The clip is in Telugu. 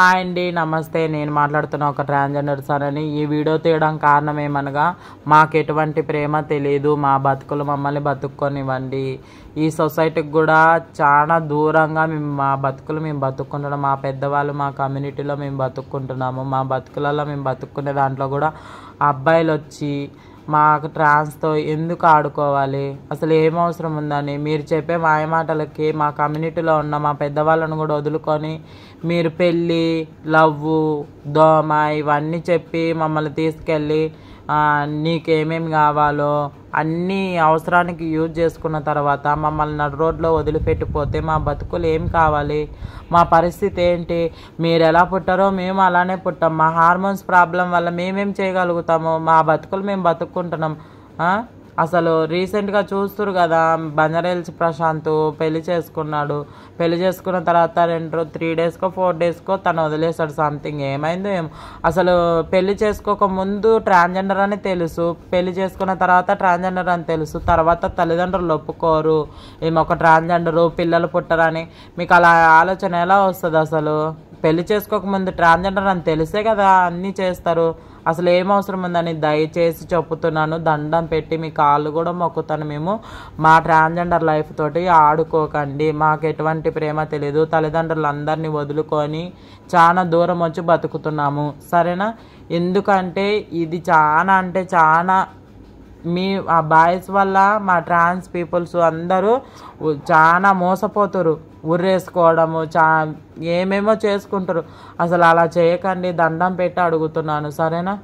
హాయ్ అండి నమస్తే నేను మాట్లాడుతున్న ఒక ట్రాన్స్జెండర్ అని ఈ వీడియో తీయడం కారణం ఏమనగా మాకు ఎటువంటి ప్రేమ తెలియదు మా బతుకులు మమ్మల్ని బతుక్కొనివ్వండి ఈ సొసైటీకి కూడా చాలా దూరంగా మేము మా బతుకులు మేము బతుక్కుంటున్నాం మా పెద్దవాళ్ళు మా కమ్యూనిటీలో మేము బతుక్కుంటున్నాము మా బతుకులలో మేము బతుక్కునే దాంట్లో కూడా అబ్బాయిలు వచ్చి మాకు ట్రాన్స్తో ఎందుకు ఆడుకోవాలి అసలు ఏం అవసరం ఉందని మీరు చెప్పే మాయమాటలకి మా కమ్యూనిటీలో ఉన్న మా పెద్దవాళ్ళను కూడా వదులుకొని మీరు పెళ్ళి లవ్వు దోమ ఇవన్నీ చెప్పి మమ్మల్ని తీసుకెళ్ళి నీకేమేమి కావాలో అన్నీ అవసరానికి యూజ్ చేసుకున్న తర్వాత మమ్మల్ని నడు రోడ్లో వదిలిపెట్టిపోతే మా బతుకులు ఏం కావాలి మా పరిస్థితి ఏంటి మీరు ఎలా పుట్టారో మేము అలానే పుట్టాం మా హార్మోన్స్ ప్రాబ్లం వల్ల మేమేం చేయగలుగుతాము మా బతుకులు మేము బతుక్కుంటున్నాం అసలు రీసెంట్గా చూస్తురు కదా బంజారాహిల్స్ ప్రశాంత్ పెళ్లి చేసుకున్నాడు పెళ్లి చేసుకున్న తర్వాత రెండు త్రీ డేస్కో ఫోర్ డేస్కో తను వదిలేశాడు సంథింగ్ ఏమైందో ఏమో అసలు పెళ్లి చేసుకోక ముందు ట్రాన్స్జెండర్ అని తెలుసు పెళ్లి చేసుకున్న తర్వాత ట్రాన్స్జెండర్ అని తెలుసు తర్వాత తల్లిదండ్రులు ఒప్పుకోరు ఏమొక ట్రాన్స్జెండరు పిల్లలు పుట్టరని మీకు అలా ఆలోచన ఎలా వస్తుంది అసలు పెళ్లి చేసుకోకముందు ట్రాన్స్జెండర్ అని తెలిసే కదా అన్నీ చేస్తారు అసలు ఏం అవసరం ఉందని దయచేసి చెప్పుతున్నాను దండం పెట్టి మీ కాళ్ళు కూడా మొక్కుతాను మేము మా ట్రాన్స్జెండర్ లైఫ్ తోటి ఆడుకోకండి మాకు ఎటువంటి ప్రేమ తెలియదు అందరినీ వదులుకొని చాలా దూరం వచ్చి బతుకుతున్నాము సరేనా ఎందుకంటే ఇది చాలా అంటే చాలా మీ ఆ బాయ్స్ వల్ల మా ట్రాన్స్ పీపుల్స్ అందరూ చాలా మోసపోతురు ఉర్రేసుకోవడము చా ఏమేమో చేసుకుంటారు అసలు అలా చేయకండి దండం పెట్టి అడుగుతున్నాను సరేనా